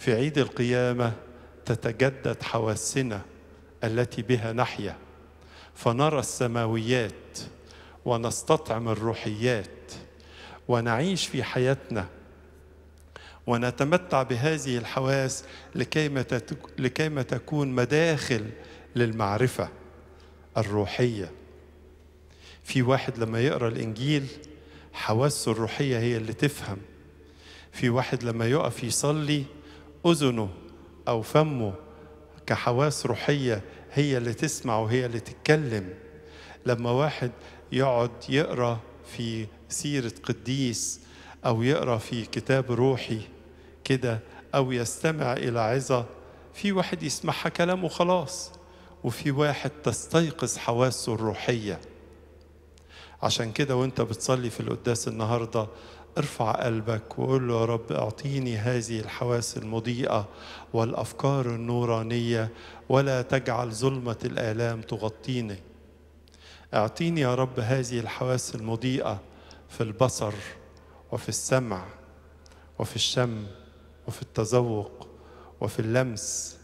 في عيد القيامه تتجدد حواسنا التي بها نحيا فنرى السماويات ونستطعم الروحيات ونعيش في حياتنا ونتمتع بهذه الحواس لكي, ما تكون مداخل للمعرفة الروحية في واحد لما يقرأ الإنجيل حواسه الروحية هي اللي تفهم في واحد لما يقف يصلي أذنه أو فمه كحواس روحية هي اللي تسمع وهي اللي تتكلم لما واحد يقعد يقرأ في سيرة قديس أو يقرأ في كتاب روحي كده أو يستمع إلى عظة في واحد يسمعها كلامه خلاص وفي واحد تستيقظ حواسه الروحية عشان كده وانت بتصلي في القداس النهاردة ارفع قلبك وقول له يا رب اعطيني هذه الحواس المضيئه والافكار النورانيه ولا تجعل ظلمه الالام تغطيني اعطيني يا رب هذه الحواس المضيئه في البصر وفي السمع وفي الشم وفي التذوق وفي اللمس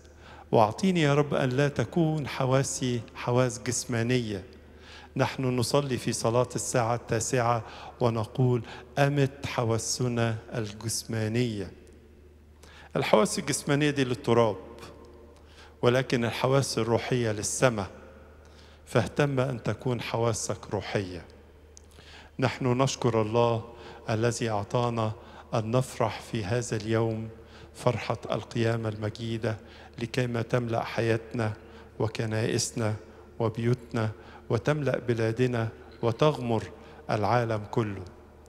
واعطيني يا رب ان لا تكون حواسي حواس جسمانيه نحن نصلي في صلاة الساعة التاسعة ونقول أمت حواسنا الجسمانية الحواس الجسمانية دي للتراب ولكن الحواس الروحية للسماء فاهتم أن تكون حواسك روحية نحن نشكر الله الذي أعطانا أن نفرح في هذا اليوم فرحة القيامة المجيدة لكيما تملأ حياتنا وكنائسنا وبيوتنا وتملا بلادنا وتغمر العالم كله